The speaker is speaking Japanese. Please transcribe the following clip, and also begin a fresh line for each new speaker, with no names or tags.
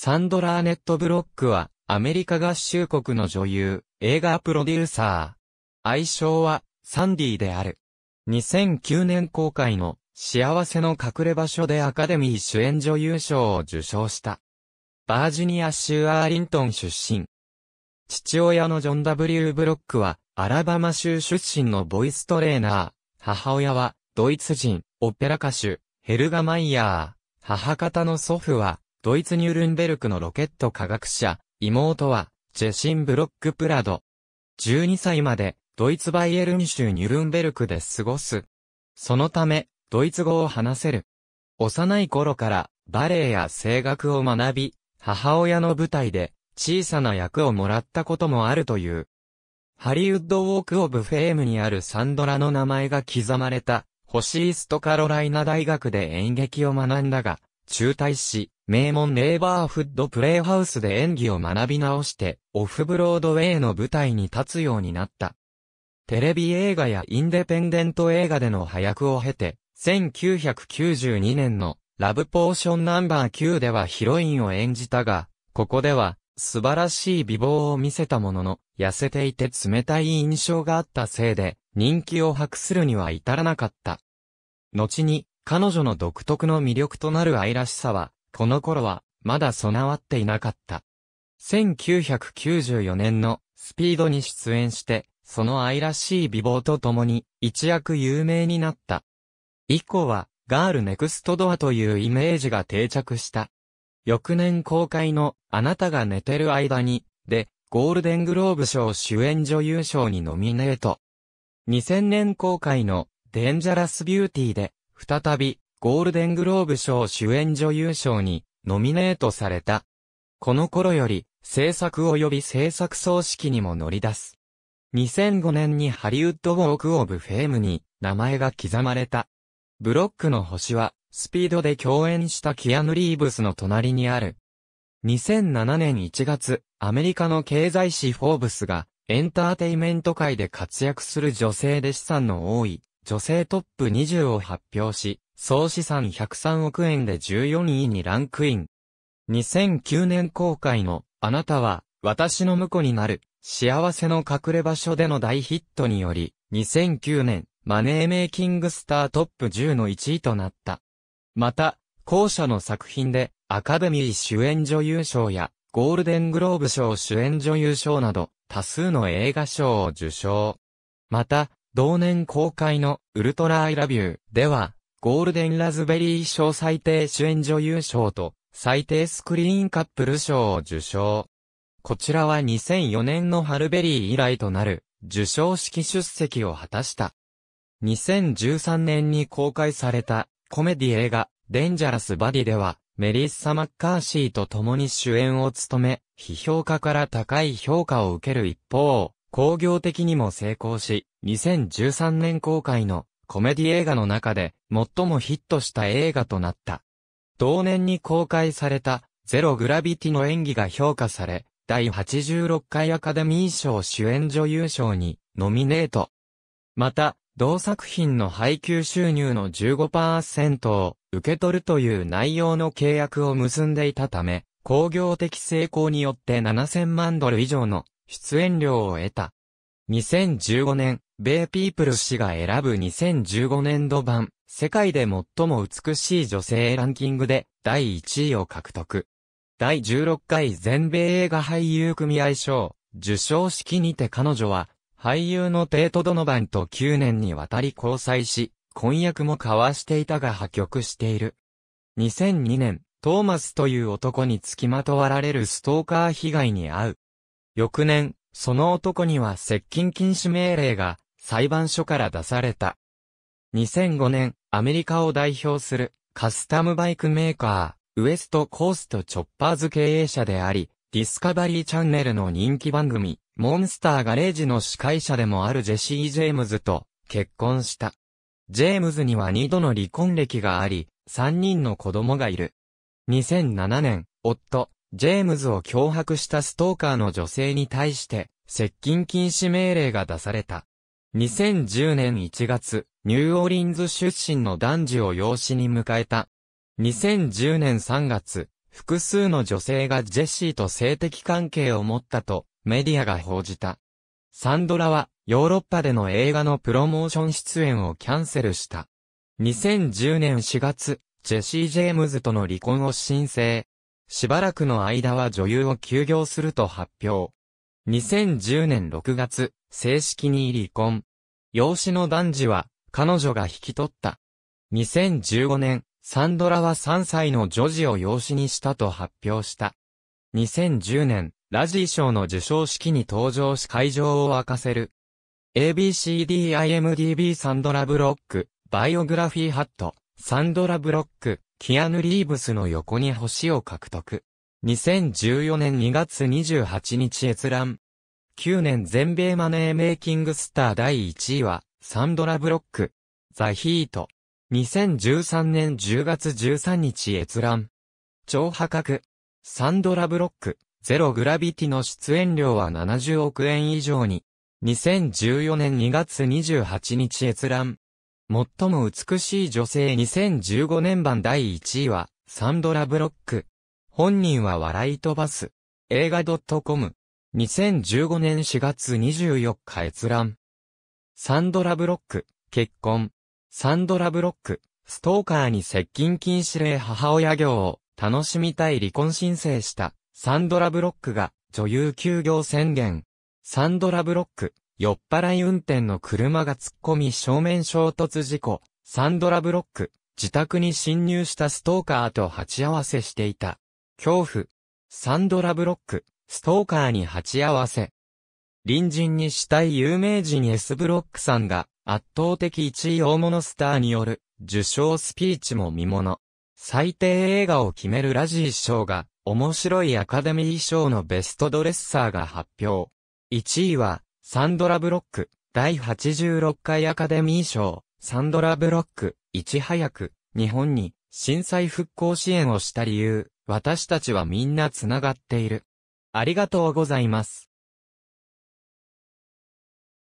サンドラーネット・ブロックは、アメリカ合衆国の女優、映画プロデューサー。愛称は、サンディである。2009年公開の、幸せの隠れ場所でアカデミー主演女優賞を受賞した。バージニア州アーリントン出身。父親のジョン・ W・ ブロックは、アラバマ州出身のボイストレーナー。母親は、ドイツ人、オペラ歌手、ヘルガ・マイヤー。母方の祖父は、ドイツニュルンベルクのロケット科学者、妹は、ジェシン・ブロック・プラド。12歳まで、ドイツバイエルン州ニュルンベルクで過ごす。そのため、ドイツ語を話せる。幼い頃から、バレエや声楽を学び、母親の舞台で、小さな役をもらったこともあるという。ハリウッドウォークオブフェームにあるサンドラの名前が刻まれた、ホシーストカロライナ大学で演劇を学んだが、中退し、名門ネイバーフッドプレイハウスで演技を学び直して、オフブロードウェイの舞台に立つようになった。テレビ映画やインデペンデント映画での配役を経て、1992年のラブポーションナンバー9ではヒロインを演じたが、ここでは素晴らしい美貌を見せたものの、痩せていて冷たい印象があったせいで、人気を博するには至らなかった。後に、彼女の独特の魅力となる愛らしさは、この頃は、まだ備わっていなかった。1994年のスピードに出演して、その愛らしい美貌と共に一躍有名になった。以降は、ガールネクストドアというイメージが定着した。翌年公開の、あなたが寝てる間に、で、ゴールデングローブ賞主演女優賞にノミネート。2000年公開の、デンジャラスビューティーで、再び、ゴールデングローブ賞主演女優賞にノミネートされた。この頃より制作及び制作葬式にも乗り出す。2005年にハリウッドウォークオブフェームに名前が刻まれた。ブロックの星はスピードで共演したキアヌ・リーブスの隣にある。2007年1月、アメリカの経済誌フォーブスがエンターテイメント界で活躍する女性で資産の多い女性トップ20を発表し、総資産103億円で14位にランクイン。2009年公開の、あなたは、私の婿になる、幸せの隠れ場所での大ヒットにより、2009年、マネーメイキングスタートップ10の1位となった。また、後者の作品で、アカデミー主演女優賞や、ゴールデングローブ賞主演女優賞など、多数の映画賞を受賞。また、同年公開の、ウルトラアイラビューでは、ゴールデンラズベリー賞最低主演女優賞と最低スクリーンカップル賞を受賞。こちらは2004年のハルベリー以来となる受賞式出席を果たした。2013年に公開されたコメディ映画デンジャラスバディではメリッサ・マッカーシーと共に主演を務め、批評家から高い評価を受ける一方、工業的にも成功し、2013年公開のコメディ映画の中で最もヒットした映画となった。同年に公開されたゼログラビティの演技が評価され、第86回アカデミー賞主演女優賞にノミネート。また、同作品の配給収入の15%を受け取るという内容の契約を結んでいたため、工業的成功によって7000万ドル以上の出演料を得た。2015年、ベイピープル氏が選ぶ2015年度版、世界で最も美しい女性ランキングで第1位を獲得。第16回全米映画俳優組合賞、受賞式にて彼女は、俳優のテイト・ドノバンと9年にわたり交際し、婚約も交わしていたが破局している。2002年、トーマスという男に付きまとわられるストーカー被害に遭う。翌年、その男には接近禁止命令が裁判所から出された。2005年、アメリカを代表するカスタムバイクメーカー、ウエストコーストチョッパーズ経営者であり、ディスカバリーチャンネルの人気番組、モンスターガレージの司会者でもあるジェシー・ジェームズと結婚した。ジェームズには2度の離婚歴があり、3人の子供がいる。2007年、夫、ジェームズを脅迫したストーカーの女性に対して、接近禁止命令が出された。2010年1月、ニューオーリンズ出身の男児を養子に迎えた。2010年3月、複数の女性がジェシーと性的関係を持ったとメディアが報じた。サンドラはヨーロッパでの映画のプロモーション出演をキャンセルした。2010年4月、ジェシー・ジェームズとの離婚を申請。しばらくの間は女優を休業すると発表。2010年6月、正式に離婚。養子の男児は、彼女が引き取った。2015年、サンドラは3歳の女児を養子にしたと発表した。2010年、ラジー賞の受賞式に登場し会場を沸かせる。ABCDIMDB サンドラブロック、バイオグラフィーハット、サンドラブロック、キアヌ・リーブスの横に星を獲得。2014年2月28日閲覧。2009年全米マネーメイキングスター第1位は、サンドラ・ブロック、ザ・ヒート。2013年10月13日閲覧。超破格。サンドラ・ブロック、ゼロ・グラビティの出演料は70億円以上に。2014年2月28日閲覧。最も美しい女性2015年版第1位は、サンドラ・ブロック。本人は笑い飛ばす。映画 .com。2015年4月24日閲覧。サンドラ・ブロック、結婚。サンドラ・ブロック、ストーカーに接近禁止令母親業を楽しみたい離婚申請した、サンドラ・ブロックが女優休業宣言。サンドラ・ブロック、酔っ払い運転の車が突っ込み正面衝突事故。サンドラ・ブロック、自宅に侵入したストーカーと鉢合わせしていた。恐怖。サンドラ・ブロック、ストーカーに鉢合わせ。隣人にしたい有名人 S ブロックさんが圧倒的1位大物スターによる受賞スピーチも見物。最低映画を決めるラジー賞が面白いアカデミー賞のベストドレッサーが発表。1位はサンドラブロック第86回アカデミー賞サンドラブロックいち早く日本に震災復興支援をした理由私たちはみんな繋がっている。ありがとうございます。